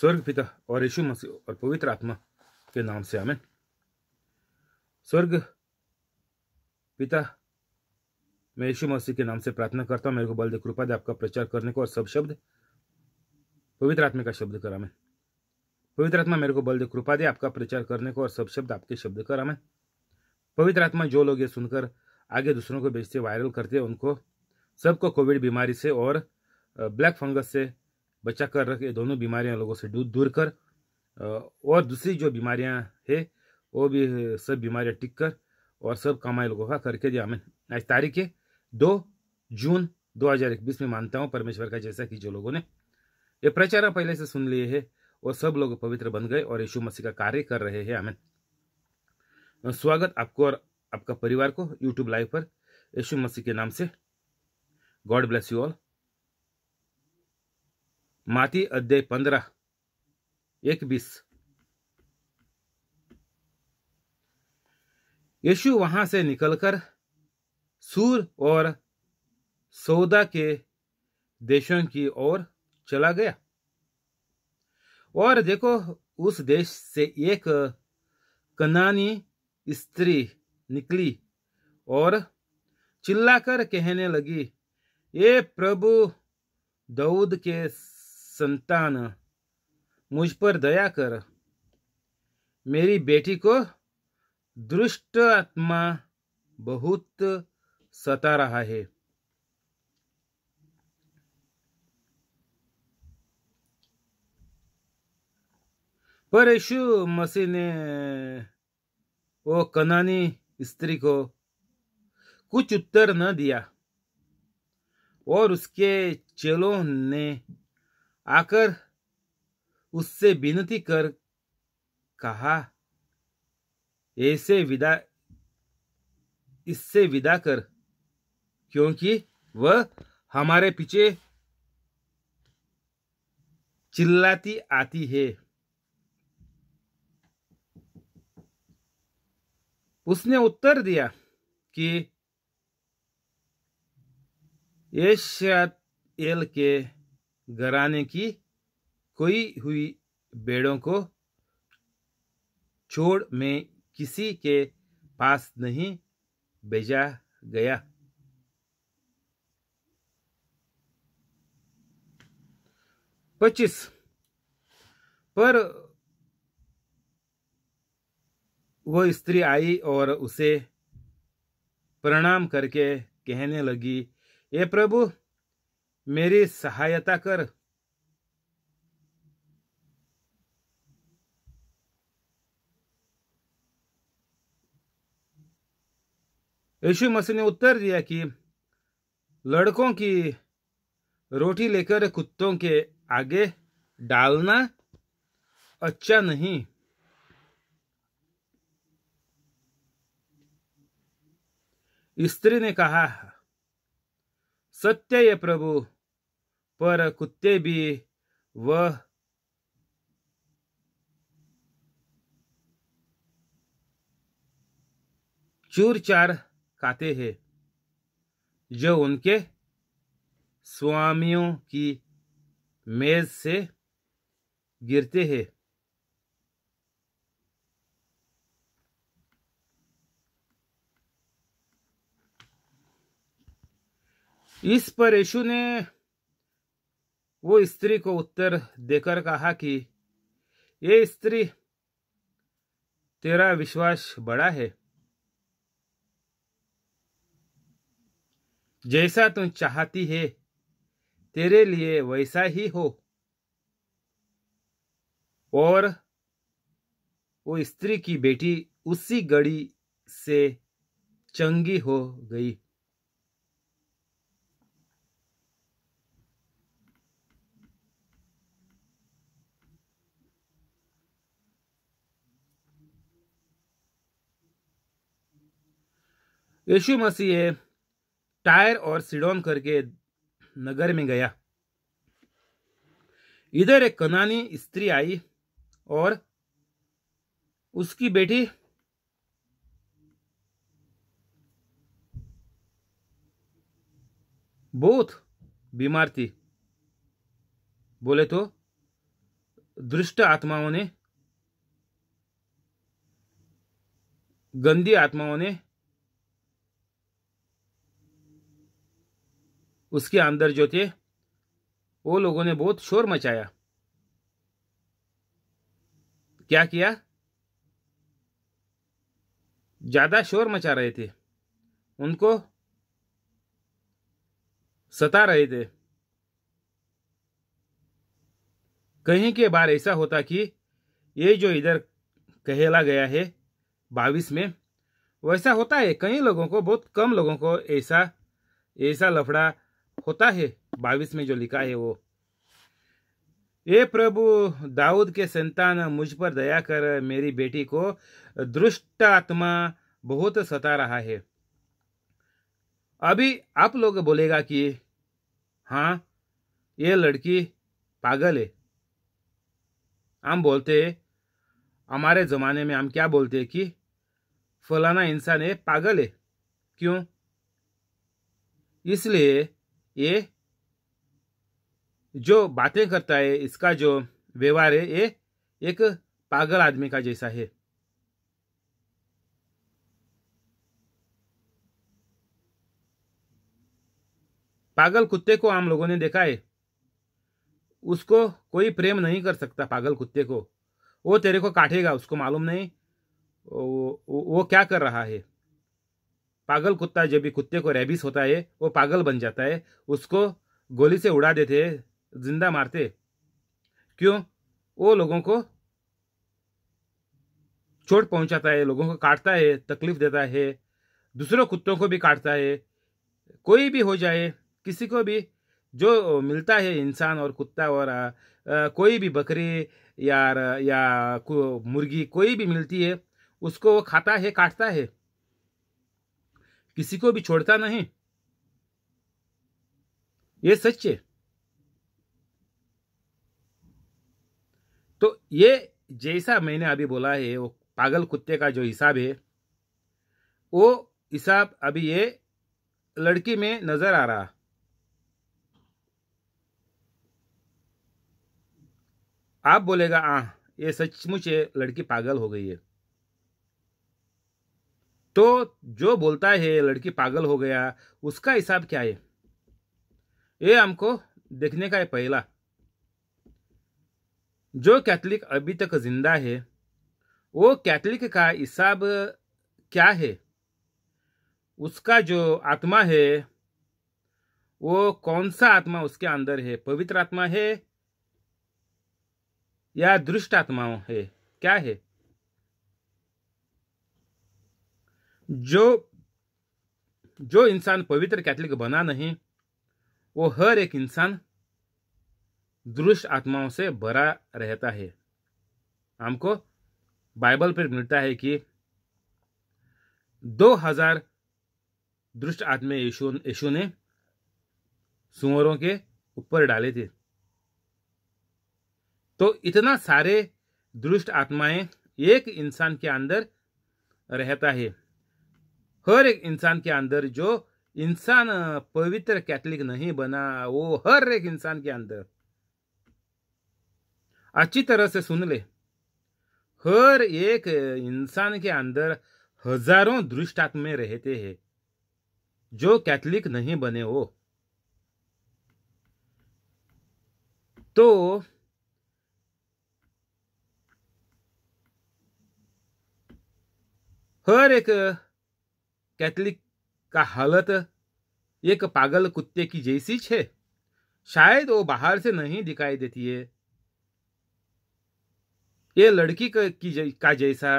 स्वर्ग पिता और यीशु मसीह और पवित्र आत्मा के नाम से आमिन स्वर्ग पिता मैं यीशु मसीह के नाम से प्रार्थना करता हूँ मेरे को बल दे कृपा दे आपका प्रचार करने को और सब शब्द पवित्र आत्मा का शब्द करा मैं पवित्र आत्मा मेरे को बल दे कृपा दे आपका प्रचार करने को और सब शब्द आपके शब्द करा मैं पवित्र आत्मा जो लोग ये सुनकर आगे दूसरों को बेचते वायरल करते उनको सबको कोविड बीमारी से और ब्लैक फंगस से बचा कर रखे दोनों बीमारियां लोगों से दूर दूर कर और दूसरी जो बीमारियां है वो भी सब बीमारियां टिक कर और सब कमाई लोगों का करके दिया हमें आज तारीख है दो जून 2021 में मानता हूँ परमेश्वर का जैसा कि जो लोगों ने ये प्रचार पहले से सुन लिए है और सब लोग पवित्र बन गए और यीशु मसीह का कार्य कर रहे हैं हमें स्वागत आपको और आपका परिवार को यूट्यूब लाइव पर यीशु मसीह के नाम से गॉड ब्लेस यू ऑल माती अध्याय पंद्रह एक बीस यशु वहां से निकलकर सूर और सौदा के देशों की ओर चला गया और देखो उस देश से एक कनानी स्त्री निकली और चिल्लाकर कहने लगी ये प्रभु दाऊद के संतान मुझ पर दया कर मेरी बेटी को दुष्ट आत्मा बहुत सता रहा है पर यशु मसीह ने वो कनानी स्त्री को कुछ उत्तर न दिया और उसके चेलों ने आकर उससे विनती कर कहा ऐसे विदा इससे विदा कर क्योंकि वह हमारे पीछे चिल्लाती आती है उसने उत्तर दिया कि एशिया एल के घराने की कोई हुई बेड़ों को छोड़ में किसी के पास नहीं भेजा गया पच्चीस पर वो स्त्री आई और उसे प्रणाम करके कहने लगी ये प्रभु मेरी सहायता कर यशु मसीह ने उत्तर दिया कि लड़कों की रोटी लेकर कुत्तों के आगे डालना अच्छा नहीं स्त्री ने कहा सत्य है प्रभु पर कुत्ते भी वह चूर चार खाते हैं जो उनके स्वामियों की मेज से गिरते हैं इस पर यशु ने वो स्त्री को उत्तर देकर कहा कि ये स्त्री तेरा विश्वास बड़ा है जैसा तुम चाहती है तेरे लिए वैसा ही हो और वो स्त्री की बेटी उसी गड़ी से चंगी हो गई यीशु मसीह टायर और सिडोन करके नगर में गया इधर एक कनानी स्त्री आई और उसकी बेटी बहुत बीमार थी बोले तो दृष्ट आत्माओं ने गंदी आत्माओं ने उसके अंदर जो थे वो लोगों ने बहुत शोर मचाया क्या किया ज़्यादा शोर मचा रहे थे उनको सता रहे थे कहीं के बार ऐसा होता कि ये जो इधर कहला गया है बाविस में वैसा होता है कई लोगों को बहुत कम लोगों को ऐसा ऐसा लफड़ा होता है बाईस में जो लिखा है वो ये प्रभु दाऊद के संतान मुझ पर दया कर मेरी बेटी को दुष्ट आत्मा बहुत सता रहा है अभी आप लोग बोलेगा कि हाँ ये लड़की पागल है हम बोलते हमारे ज़माने में हम क्या बोलते हैं कि फलाना इंसान है पागल है क्यों इसलिए ये जो बातें करता है इसका जो व्यवहार है ये एक पागल आदमी का जैसा है पागल कुत्ते को आम लोगों ने देखा है उसको कोई प्रेम नहीं कर सकता पागल कुत्ते को वो तेरे को काटेगा उसको मालूम नहीं वो, वो क्या कर रहा है पागल कुत्ता जब भी कुत्ते को रेबिस होता है वो पागल बन जाता है उसको गोली से उड़ा देते जिंदा मारते क्यों वो लोगों को चोट पहुंचाता है लोगों को काटता है तकलीफ देता है दूसरों कुत्तों को भी काटता है कोई भी हो जाए किसी को भी जो मिलता है इंसान और कुत्ता और आ, आ, कोई भी बकरी या या को, मुर्गी कोई भी मिलती है उसको वो खाता है काटता है किसी को भी छोड़ता नहीं ये सच है तो ये जैसा मैंने अभी बोला है वो पागल कुत्ते का जो हिसाब है वो हिसाब अभी ये लड़की में नजर आ रहा आप बोलेगा आ ये सचमुच ये लड़की पागल हो गई है तो जो बोलता है लड़की पागल हो गया उसका हिसाब क्या है ये हमको देखने का है पहला जो कैथलिक अभी तक जिंदा है वो कैथलिक का हिसाब क्या है उसका जो आत्मा है वो कौन सा आत्मा उसके अंदर है पवित्र आत्मा है या दृष्ट आत्मा है क्या है जो जो इंसान पवित्र कैथलिक बना नहीं वो हर एक इंसान दुष्ट आत्माओं से भरा रहता है हमको बाइबल पर मिलता है कि दो हजार दुष्ट आत्मे यशु यशु ने सुअरों के ऊपर डाले थे तो इतना सारे दुष्ट आत्माएं एक इंसान के अंदर रहता है हर एक इंसान के अंदर जो इंसान पवित्र कैथलिक नहीं बना वो हर एक इंसान के अंदर अच्छी तरह से सुन ले हर एक इंसान के अंदर हजारों दृष्टात्मे रहते हैं जो कैथलिक नहीं बने हो तो हर एक कैथलिक का हालत एक पागल कुत्ते की जैसी है शायद वो बाहर से नहीं दिखाई देती है ये लड़की की जै, का जैसा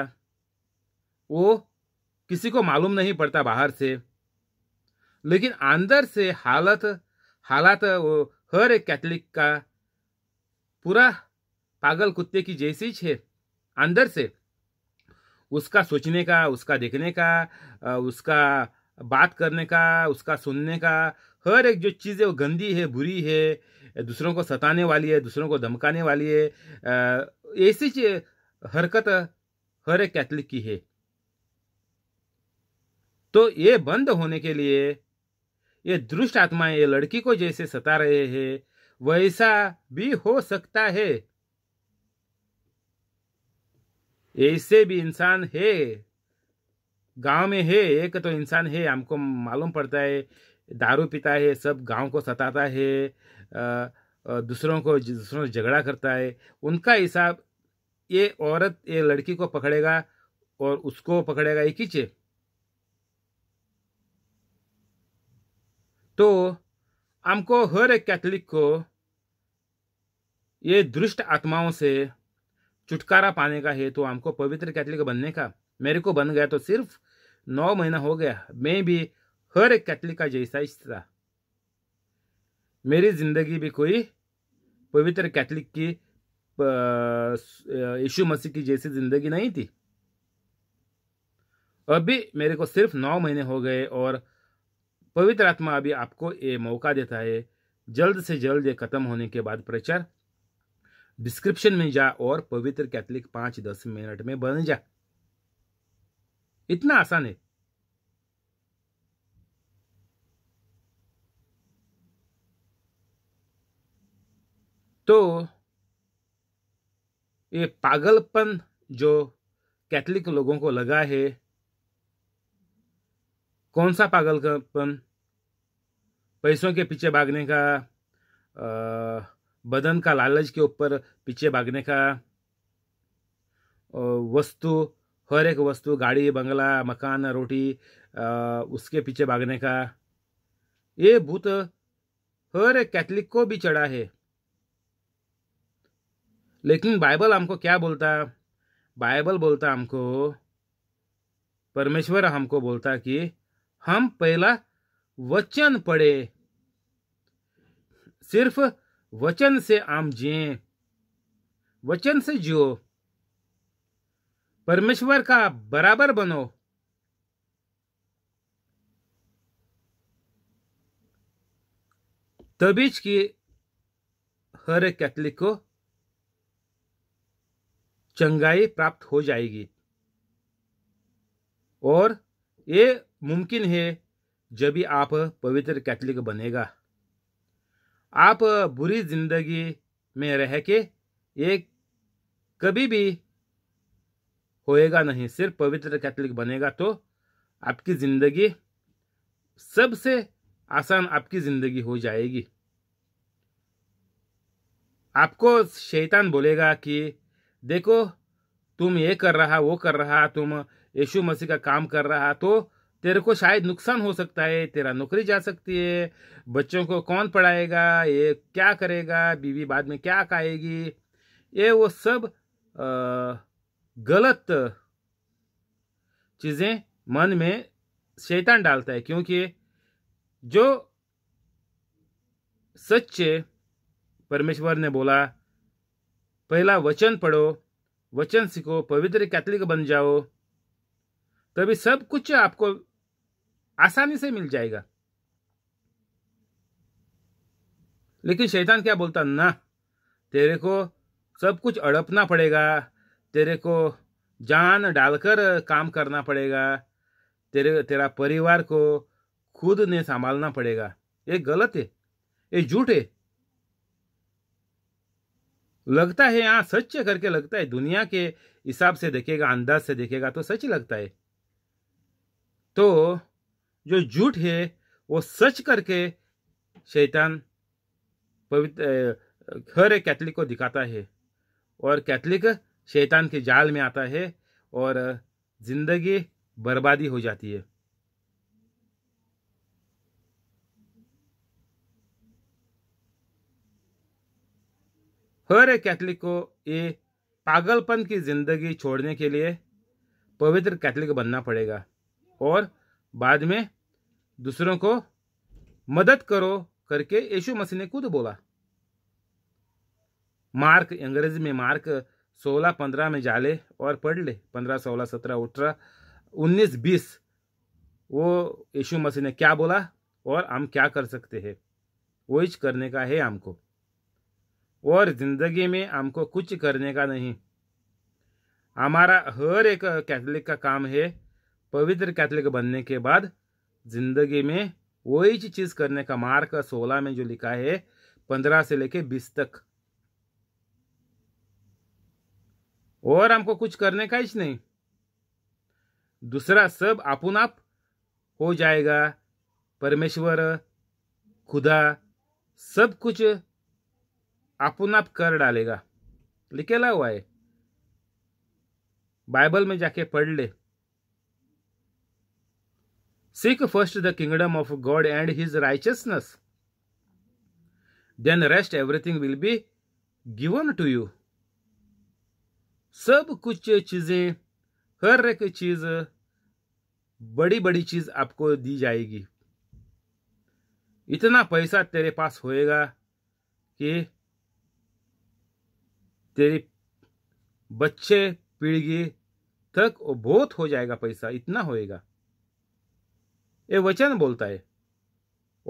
वो किसी को मालूम नहीं पड़ता बाहर से लेकिन अंदर से हालत हालात वो हर एक कैथलिक का पूरा पागल कुत्ते की जैसी है अंदर से उसका सोचने का उसका देखने का उसका बात करने का उसका सुनने का हर एक जो चीज़ है वो गंदी है बुरी है दूसरों को सताने वाली है दूसरों को धमकाने वाली है ऐसी हरकत हर एक कैथलिक की है तो ये बंद होने के लिए ये दुष्ट आत्माएं ये लड़की को जैसे सता रहे हैं वैसा भी हो सकता है ऐसे भी इंसान है गांव में है एक तो इंसान है हमको मालूम पड़ता है दारू पीता है सब गांव को सताता है दूसरों को दूसरों से झगड़ा करता है उनका हिसाब ये औरत ये लड़की को पकड़ेगा और उसको पकड़ेगा एक ही चे तो हमको हर एक कैथलिक को ये दुष्ट आत्माओं से छुटकारा पाने का हेतु हमको पवित्र कैथलिक बनने का मेरे को बन गया तो सिर्फ नौ महीना हो गया मैं भी हर एक कैथलिक का जैसा हिस्सा था मेरी जिंदगी भी कोई पवित्र कैथलिक की यीशु मसीह की जैसी जिंदगी नहीं थी अभी मेरे को सिर्फ नौ महीने हो गए और पवित्र आत्मा अभी आपको ये मौका देता है जल्द से जल्द ये खत्म होने के बाद प्रचार डिस्क्रिप्शन में जा और पवित्र कैथलिक पांच दस मिनट में बन जा इतना आसान है तो ये पागलपन जो कैथलिक लोगों को लगा है कौन सा पागलपन पैसों के पीछे भागने का आ, बदन का लालच के ऊपर पीछे भागने का वस्तु हर एक वस्तु गाड़ी बंगला मकान रोटी उसके पीछे भागने का ये भूत हर एक कैथलिक को भी चढ़ा है लेकिन बाइबल हमको क्या बोलता बाइबल बोलता हमको परमेश्वर हमको बोलता कि हम पहला वचन पढ़े सिर्फ वचन से आम जिए वचन से जियो परमेश्वर का बराबर बनो तभी की हर एक कैथलिक को चंगाई प्राप्त हो जाएगी और ये मुमकिन है जब भी आप पवित्र कैथलिक बनेगा आप बुरी जिंदगी में रह के ये कभी भी होएगा नहीं सिर्फ पवित्र कैथलिक बनेगा तो आपकी ज़िंदगी सबसे आसान आपकी ज़िंदगी हो जाएगी आपको शैतान बोलेगा कि देखो तुम ये कर रहा वो कर रहा तुम यीशु मसीह का काम कर रहा तो तेरे को शायद नुकसान हो सकता है तेरा नौकरी जा सकती है बच्चों को कौन पढ़ाएगा ये क्या करेगा बीवी बाद में क्या खाएगी ये वो सब गलत चीज़ें मन में शैतान डालता है क्योंकि जो सच्चे परमेश्वर ने बोला पहला वचन पढ़ो वचन सीखो पवित्र कैथलिक बन जाओ तो अभी सब कुछ आपको आसानी से मिल जाएगा लेकिन शैतान क्या बोलता ना तेरे को सब कुछ अड़पना पड़ेगा तेरे को जान डालकर काम करना पड़ेगा तेरे तेरा परिवार को खुद ने संभालना पड़ेगा ये गलत है ये झूठ है लगता है यहाँ सच करके लगता है दुनिया के हिसाब से देखेगा अंदाज से देखेगा तो सच लगता है तो जो झूठ है वो सच करके शैतान पवित्र हर एक कैथलिक को दिखाता है और कैथलिक शैतान के जाल में आता है और जिंदगी बर्बादी हो जाती है हर एक कैथलिक को ये पागलपन की जिंदगी छोड़ने के लिए पवित्र कैथलिक बनना पड़ेगा और बाद में दूसरों को मदद करो करके यशु मसीह ने खुद बोला मार्क अंग्रेजी में मार्क सोलह पंद्रह में जाले और पढ़ ले पंद्रह सोलह सत्रह अठारह उन्नीस बीस वो यशु मसीह ने क्या बोला और हम क्या कर सकते हैं इच करने का है हमको और ज़िंदगी में हमको कुछ करने का नहीं हमारा हर एक कैथलिक का काम है पवित्र कैथलिक बनने के बाद जिंदगी में वही चीज करने का मार्ग सोलह में जो लिखा है पंद्रह से लेके बीस तक और हमको कुछ करने का ही नहीं दूसरा सब अपन आप हो जाएगा परमेश्वर खुदा सब कुछ अपन आप कर डालेगा लिखेला हुआ है बाइबल में जाके पढ़ ले Seek first the kingdom of God and his righteousness. Then rest everything will be given to you. सब कुछ चीज़ें हर एक चीज़ बड़ी बड़ी चीज़ आपको दी जाएगी इतना पैसा तेरे पास होएगा कि तेरी बच्चे पीढ़ी तक वो बहुत हो जाएगा पैसा इतना होएगा ये वचन बोलता है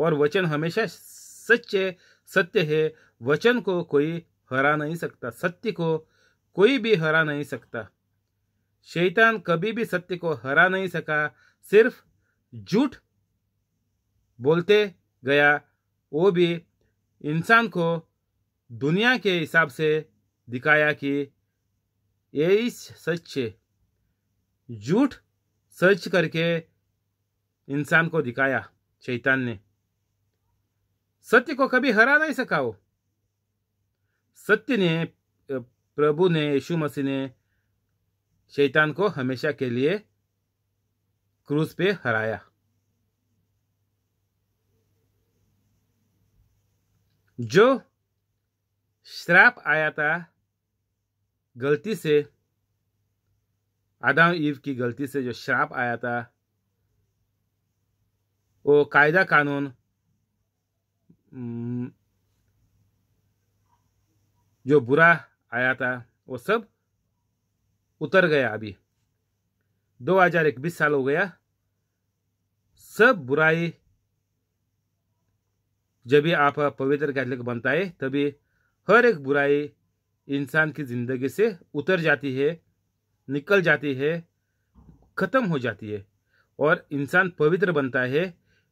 और वचन हमेशा सच्चे सत्य है वचन को कोई हरा नहीं सकता सत्य को कोई भी हरा नहीं सकता शैतान कभी भी सत्य को हरा नहीं सका सिर्फ झूठ बोलते गया वो भी इंसान को दुनिया के हिसाब से दिखाया कि यही सच है झूठ सच करके इंसान को दिखाया शैतान ने सत्य को कभी हरा नहीं सका वो सत्य ने प्रभु ने यीशु मसीह ने शैतान को हमेशा के लिए क्रूज पे हराया जो श्राप आया था गलती से आदम ईव की गलती से जो श्राप आया था वो कायदा कानून जो बुरा आया था वो सब उतर गया अभी दो हजार इक्कीस साल हो गया सब बुराई जब भी आप पवित्र कैथलिक बनता है तभी हर एक बुराई इंसान की ज़िंदगी से उतर जाती है निकल जाती है ख़त्म हो जाती है और इंसान पवित्र बनता है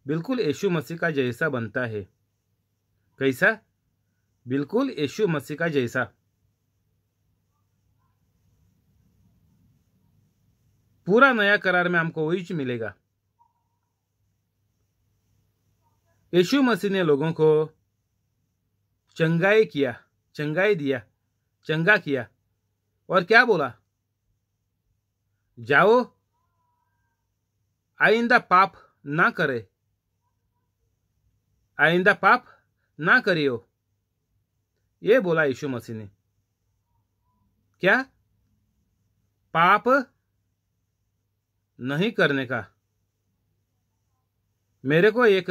बिल्कुल यशु मसीह का जैसा बनता है कैसा बिल्कुल यशु मसीह का जैसा पूरा नया करार में हमको वही मिलेगा यशु मसीह ने लोगों को चंगाई किया चंगाई दिया चंगा किया और क्या बोला जाओ आइंदा पाप ना करे आइंदा पाप ना करियो ये बोला यीशु मसीह ने क्या पाप नहीं करने का मेरे को एक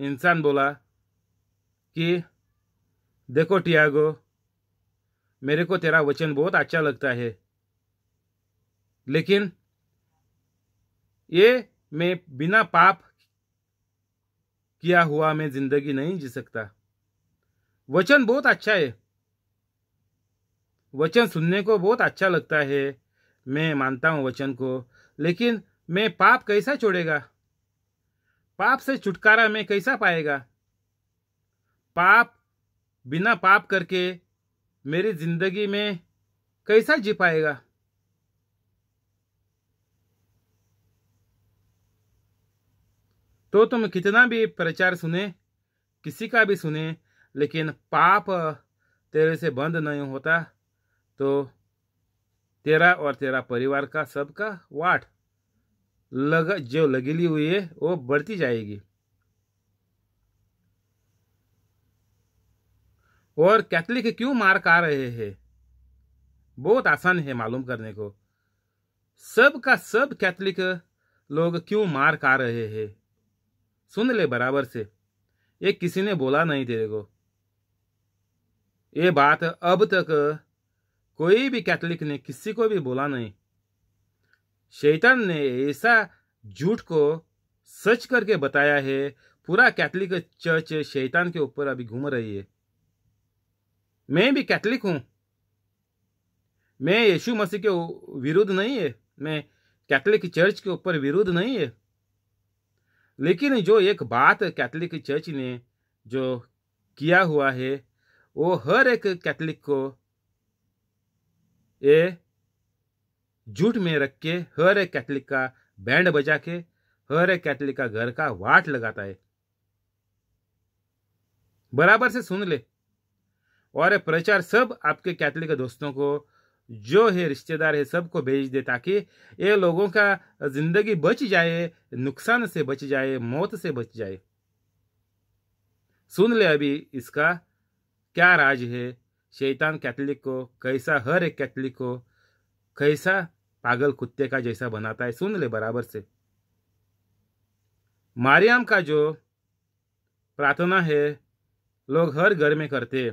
इंसान बोला कि देखो टियागो मेरे को तेरा वचन बहुत अच्छा लगता है लेकिन ये मैं बिना पाप किया हुआ मैं जिंदगी नहीं जी सकता वचन बहुत अच्छा है वचन सुनने को बहुत अच्छा लगता है मैं मानता हूं वचन को लेकिन मैं पाप कैसा छोड़ेगा पाप से छुटकारा मैं कैसा पाएगा पाप बिना पाप करके मेरी जिंदगी में कैसा जी पाएगा तो तुम कितना भी प्रचार सुने किसी का भी सुने लेकिन पाप तेरे से बंद नहीं होता तो तेरा और तेरा परिवार का सबका वाट लग जो लगीली हुई है वो बढ़ती जाएगी और कैथलिक क्यों मार खा रहे हैं बहुत आसान है मालूम करने को सब का सब कैथलिक लोग क्यों मार खा रहे हैं सुन ले बराबर से ये किसी ने बोला नहीं तेरे को ये बात अब तक कोई भी कैथलिक ने किसी को भी बोला नहीं शैतान ने ऐसा झूठ को सच करके बताया है पूरा कैथलिक चर्च शैतान के ऊपर अभी घूम रही है मैं भी कैथलिक हूं मैं यीशु मसीह के विरुद्ध नहीं है मैं कैथलिक चर्च के ऊपर विरुद्ध नहीं है लेकिन जो एक बात कैथलिक चर्च ने जो किया हुआ है वो हर एक कैथलिक को ये झूठ में रख के हर एक कैथलिक का बैंड बजा के हर एक कैथलिक का घर का वाट लगाता है बराबर से सुन ले और प्रचार सब आपके कैथलिक दोस्तों को जो है रिश्तेदार है सबको भेज दे ताकि ये लोगों का जिंदगी बच जाए नुकसान से बच जाए मौत से बच जाए सुन ले अभी इसका क्या राज है शैतान कैथलिक को कैसा हर एक कैथलिक को कैसा पागल कुत्ते का जैसा बनाता है सुन ले बराबर से मारियम का जो प्रार्थना है लोग हर घर में करते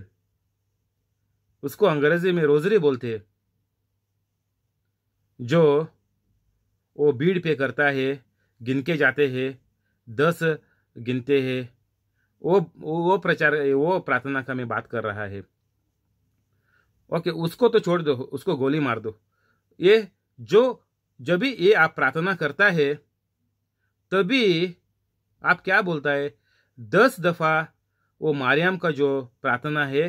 उसको अंग्रेजी में रोजरी बोलते हैं जो वो बीड पे करता है गिन के जाते हैं दस गिनते हैं वो वो प्रचार वो प्रार्थना का मैं बात कर रहा है ओके उसको तो छोड़ दो उसको गोली मार दो ये जो जब भी ये आप प्रार्थना करता है तभी आप क्या बोलता है दस दफ़ा वो मारियम का जो प्रार्थना है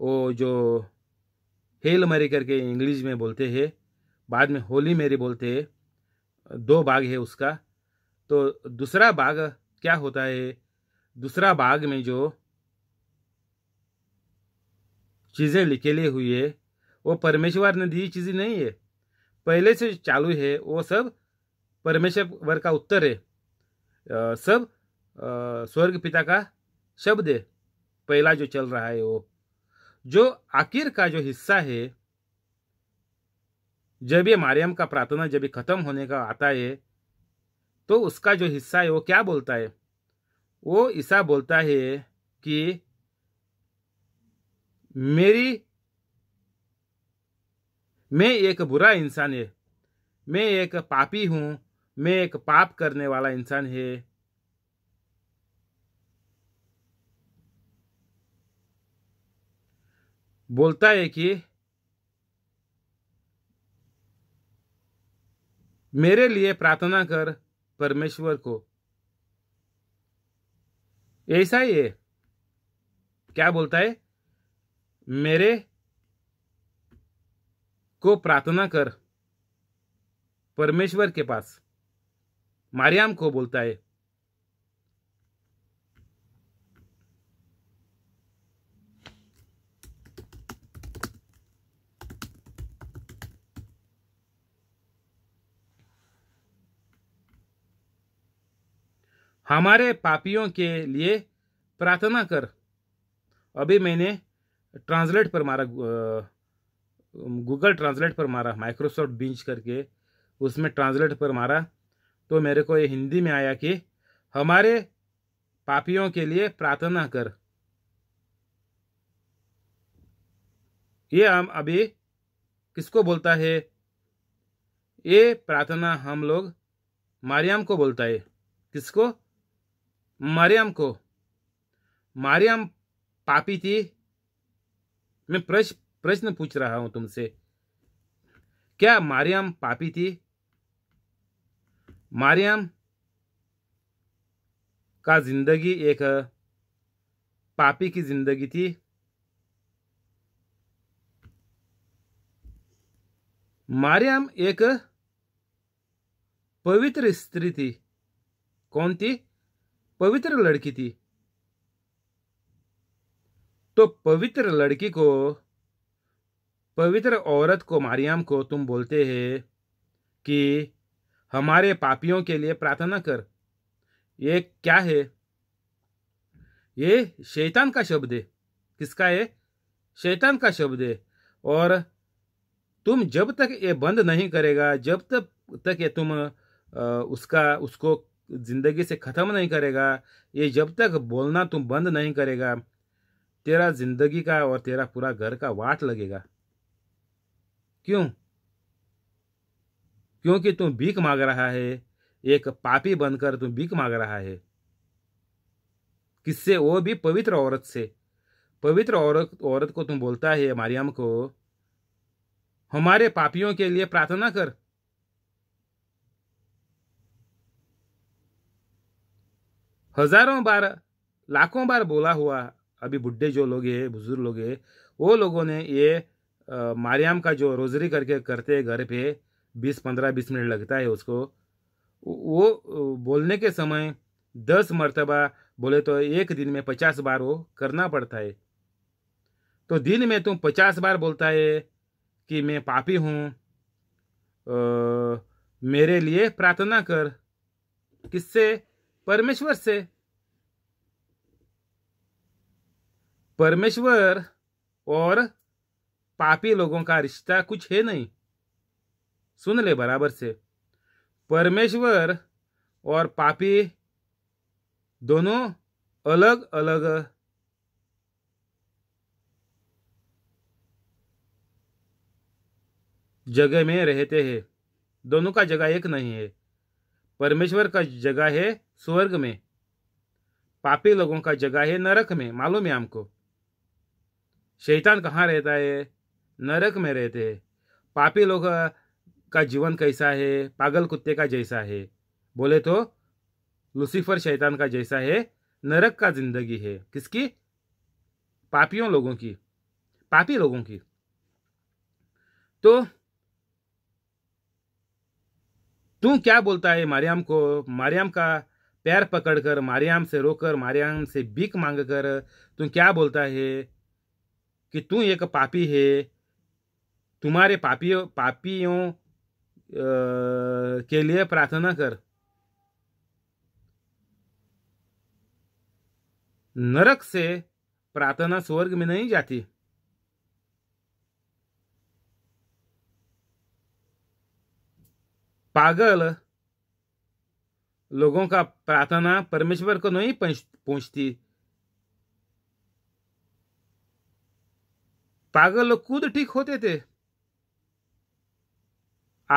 वो जो हेल मरी करके इंग्लिश में बोलते हैं बाद में होली मेरी बोलते दो बाग है उसका तो दूसरा बाग क्या होता है दूसरा बाग में जो चीज़ें लिखेली हुई है वो परमेश्वर ने दी चीज़ें नहीं है पहले से चालू है वो सब परमेश्वर का उत्तर है आ, सब स्वर्ग पिता का शब्द है पहला जो चल रहा है वो जो आखिर का जो हिस्सा है जब ये मारियम का प्रार्थना जब खत्म होने का आता है तो उसका जो हिस्सा है वो क्या बोलता है वो ईसा बोलता है कि मेरी मैं एक बुरा इंसान है मैं एक पापी हूं मैं एक पाप करने वाला इंसान है बोलता है कि मेरे लिए प्रार्थना कर परमेश्वर को ऐसा ही है क्या बोलता है मेरे को प्रार्थना कर परमेश्वर के पास मारियाम को बोलता है हमारे पापियों के लिए प्रार्थना कर अभी मैंने ट्रांसलेट पर मारा गूगल ट्रांसलेट पर मारा माइक्रोसॉफ्ट बिंच करके उसमें ट्रांसलेट पर मारा तो मेरे को ये हिंदी में आया कि हमारे पापियों के लिए प्रार्थना कर ये हम अभी किसको बोलता है ये प्रार्थना हम लोग मारियाम को बोलता है किसको मरियम को मरियम पापी थी मैं प्रश्न प्रश्न पूछ रहा हूं तुमसे क्या मरियम पापी थी मरियम का जिंदगी एक पापी की जिंदगी थी मरियम एक पवित्र स्त्री थी कौन थी पवित्र लड़की थी तो पवित्र लड़की को पवित्र औरत को मारियाम को तुम बोलते हैं कि हमारे पापियों के लिए प्रार्थना कर ये क्या है ये शैतान का शब्द है किसका है शैतान का शब्द है और तुम जब तक ये बंद नहीं करेगा जब तक तक ये तुम उसका उसको जिंदगी से ख़त्म नहीं करेगा ये जब तक बोलना तुम बंद नहीं करेगा तेरा जिंदगी का और तेरा पूरा घर का वाट लगेगा क्यों क्योंकि तुम भीख मांग रहा है एक पापी बनकर तुम भीख मांग रहा है किससे वो भी पवित्र औरत से पवित्र औरत औरत को तुम बोलता है मारियम को हमारे पापियों के लिए प्रार्थना कर हजारों बार लाखों बार बोला हुआ अभी बुढ़े जो लोग है बुजुर्ग लोग है वो लोगों ने ये मारियाम का जो रोजरी करके करते हैं घर पे बीस पंद्रह बीस मिनट लगता है उसको वो बोलने के समय दस मरतबा बोले तो एक दिन में पचास बार वो करना पड़ता है तो दिन में तुम पचास बार बोलता है कि मैं पापी हूँ मेरे लिए प्रार्थना कर किससे परमेश्वर से परमेश्वर और पापी लोगों का रिश्ता कुछ है नहीं सुन ले बराबर से परमेश्वर और पापी दोनों अलग अलग जगह में रहते हैं दोनों का जगह एक नहीं है परमेश्वर का जगह है स्वर्ग में पापी लोगों का जगह है नरक में मालूम है हमको शैतान कहाँ रहता है नरक में रहते हैं पापी लोग का जीवन कैसा है पागल कुत्ते का जैसा है बोले तो लुसीफर शैतान का जैसा है नरक का जिंदगी है किसकी पापियों लोगों की पापी लोगों की तो तू क्या बोलता है मारियाम को मारियाम का पैर पकड़कर मारियाम से रोकर मारियाम से भीख मांग कर तुम क्या बोलता है कि तू एक पापी है तुम्हारे पापियों पापियों के लिए प्रार्थना कर नरक से प्रार्थना स्वर्ग में नहीं जाती पागल लोगों का प्रार्थना परमेश्वर को नहीं पहुंचती पागल लोग खुद ठीक होते थे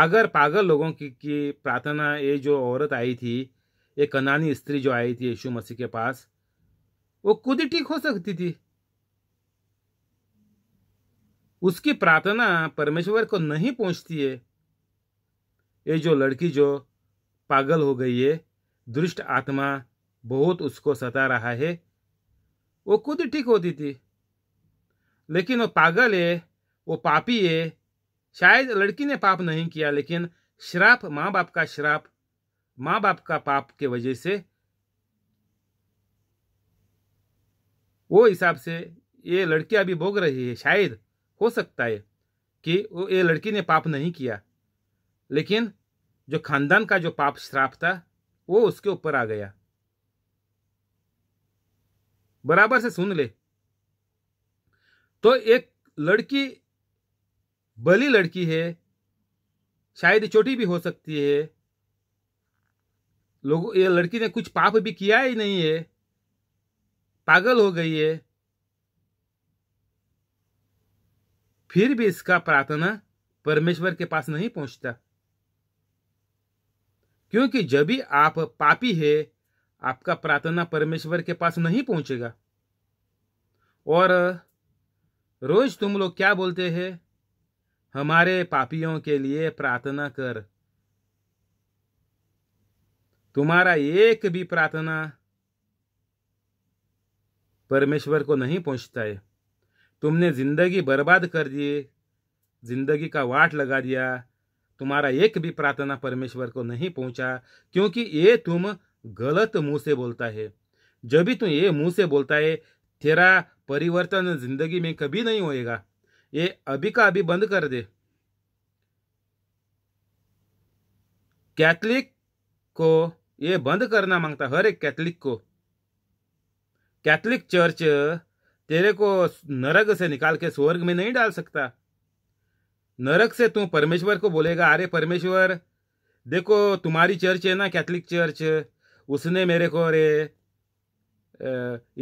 अगर पागल लोगों की, की प्रार्थना ये जो औरत आई थी ये कनानी स्त्री जो आई थी यीशु मसीह के पास वो खुद ही ठीक हो सकती थी उसकी प्रार्थना परमेश्वर को नहीं पहुंचती है ये जो लड़की जो पागल हो गई है दुष्ट आत्मा बहुत उसको सता रहा है वो खुद ठीक होती थी लेकिन वो पागल है वो पापी है शायद लड़की ने पाप नहीं किया लेकिन श्राप माँ बाप का श्राप माँ बाप का पाप के वजह से वो हिसाब से ये लड़की अभी भोग रही है शायद हो सकता है कि वो ये लड़की ने पाप नहीं किया लेकिन जो खानदान का जो पाप श्राप था वो उसके ऊपर आ गया बराबर से सुन ले तो एक लड़की बली लड़की है शायद छोटी भी हो सकती है लोगों ये लड़की ने कुछ पाप भी किया ही नहीं है पागल हो गई है फिर भी इसका प्रार्थना परमेश्वर के पास नहीं पहुंचता क्योंकि जब भी आप पापी है आपका प्रार्थना परमेश्वर के पास नहीं पहुंचेगा और रोज तुम लोग क्या बोलते हैं हमारे पापियों के लिए प्रार्थना कर तुम्हारा एक भी प्रार्थना परमेश्वर को नहीं पहुंचता है तुमने जिंदगी बर्बाद कर दी जिंदगी का वाट लगा दिया तुम्हारा एक भी प्रार्थना परमेश्वर को नहीं पहुंचा क्योंकि ये तुम गलत मुंह से बोलता है जब भी तुम ये मुंह से बोलता है तेरा परिवर्तन जिंदगी में कभी नहीं होएगा ये अभी का अभी बंद कर दे कैथलिक को ये बंद करना मांगता हर एक कैथलिक को कैथलिक चर्च तेरे को नरक से निकाल के स्वर्ग में नहीं डाल सकता नरक से तू परमेश्वर को बोलेगा अरे परमेश्वर देखो तुम्हारी चर्च है ना कैथलिक चर्च उसने मेरे को रे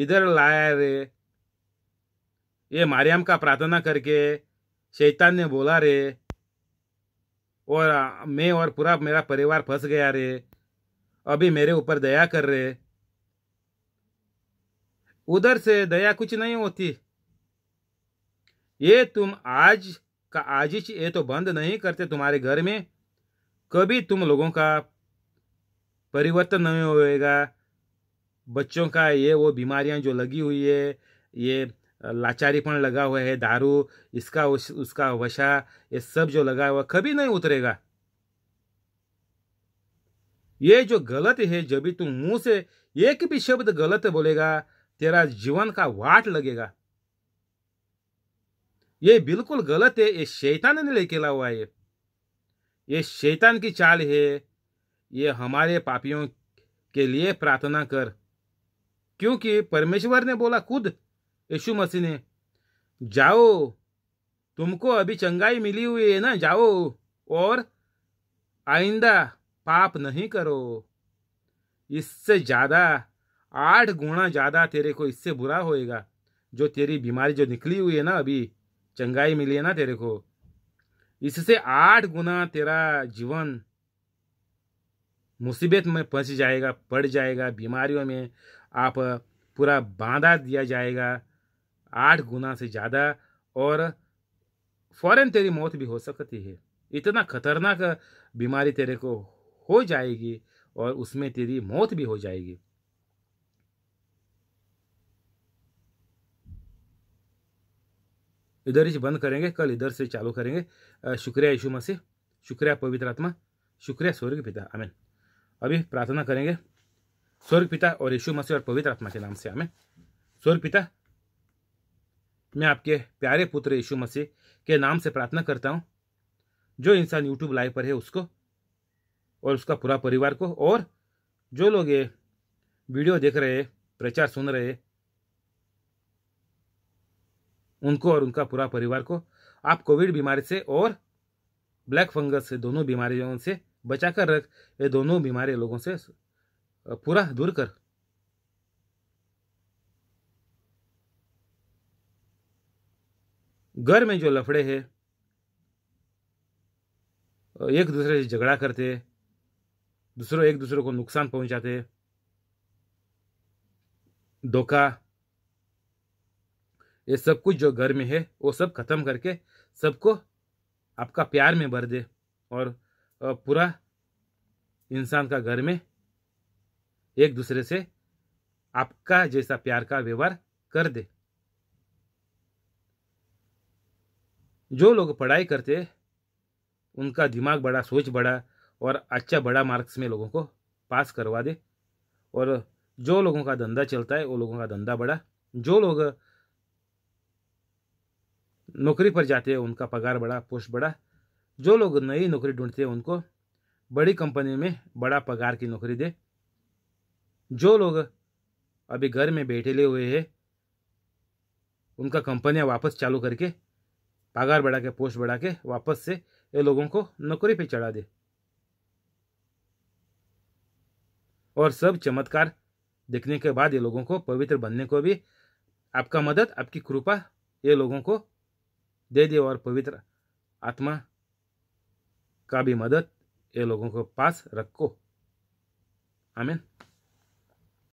इधर लाया रे ये मारियाम का प्रार्थना करके शैतान ने बोला रे और मैं और पूरा मेरा परिवार फंस गया रे अभी मेरे ऊपर दया कर रहे उधर से दया कुछ नहीं होती ये तुम आज का आजिश ये तो बंद नहीं करते तुम्हारे घर में कभी तुम लोगों का परिवर्तन नहीं होएगा बच्चों का ये वो बीमारियां जो लगी हुई है ये लाचारीपन लगा हुआ है दारू इसका उस, उसका वशा ये सब जो लगा हुआ कभी नहीं उतरेगा ये जो गलत है जब भी तुम मुंह से एक भी शब्द गलत बोलेगा तेरा जीवन का वाट लगेगा ये बिल्कुल गलत है ये शैतान ने लेके ला हुआ है ये शैतान की चाल है ये हमारे पापियों के लिए प्रार्थना कर क्योंकि परमेश्वर ने बोला खुद यशु मसीह ने जाओ तुमको अभी चंगाई मिली हुई है ना जाओ और आइंदा पाप नहीं करो इससे ज़्यादा आठ गुना ज़्यादा तेरे को इससे बुरा होएगा जो तेरी बीमारी जो निकली हुई है ना अभी चंगाई मिली है ना तेरे को इससे आठ गुना तेरा जीवन मुसीबत में फंस जाएगा पड़ जाएगा बीमारियों में आप पूरा बांधा दिया जाएगा आठ गुना से ज़्यादा और फौरन तेरी मौत भी हो सकती है इतना खतरनाक बीमारी तेरे को हो जाएगी और उसमें तेरी मौत भी हो जाएगी इधर ही बंद करेंगे कल इधर से चालू करेंगे शुक्रिया यीशु मसीह शुक्रिया पवित्र आत्मा शुक्रिया स्वर्ग पिता आमेन अभी प्रार्थना करेंगे स्वर्ग पिता और यीशु मसीह और पवित्र आत्मा के नाम से आमेन स्वर्ग पिता मैं आपके प्यारे पुत्र यीशु मसीह के नाम से प्रार्थना करता हूँ जो इंसान यूट्यूब लाइव पर है उसको और उसका पूरा परिवार को और जो लोग ये वीडियो देख रहे हैं प्रचार सुन रहे हैं उनको और उनका पूरा परिवार को आप कोविड बीमारी से और ब्लैक फंगस से दोनों बीमारियों से बचा कर रख ये दोनों बीमारी लोगों से पूरा दूर कर घर में जो लफड़े हैं एक दूसरे से झगड़ा करते दूसरों एक दूसरे को नुकसान पहुंचाते धोखा ये सब कुछ जो घर में है वो सब खत्म करके सबको आपका प्यार में भर दे और पूरा इंसान का घर में एक दूसरे से आपका जैसा प्यार का व्यवहार कर दे जो लोग पढ़ाई करते उनका दिमाग बड़ा सोच बड़ा और अच्छा बड़ा मार्क्स में लोगों को पास करवा दे और जो लोगों का धंधा चलता है वो लोगों का धंधा बड़ा जो लोग नौकरी पर जाते हैं उनका पगार बड़ा पोस्ट बड़ा जो लोग नई नौकरी ढूंढते हैं उनको बड़ी कंपनी में बड़ा पगार की नौकरी दे जो लोग अभी घर में बैठे ले हुए हैं उनका कंपनियां वापस चालू करके पगार बढ़ा के पोस्ट बढ़ा के वापस से ये लोगों को नौकरी पे चढ़ा दे और सब चमत्कार देखने के बाद ये लोगों को पवित्र बनने को भी आपका मदद आपकी कृपा ये लोगों को दे दे और पवित्र आत्मा का भी मदद ये लोगों के पास रखो आमीन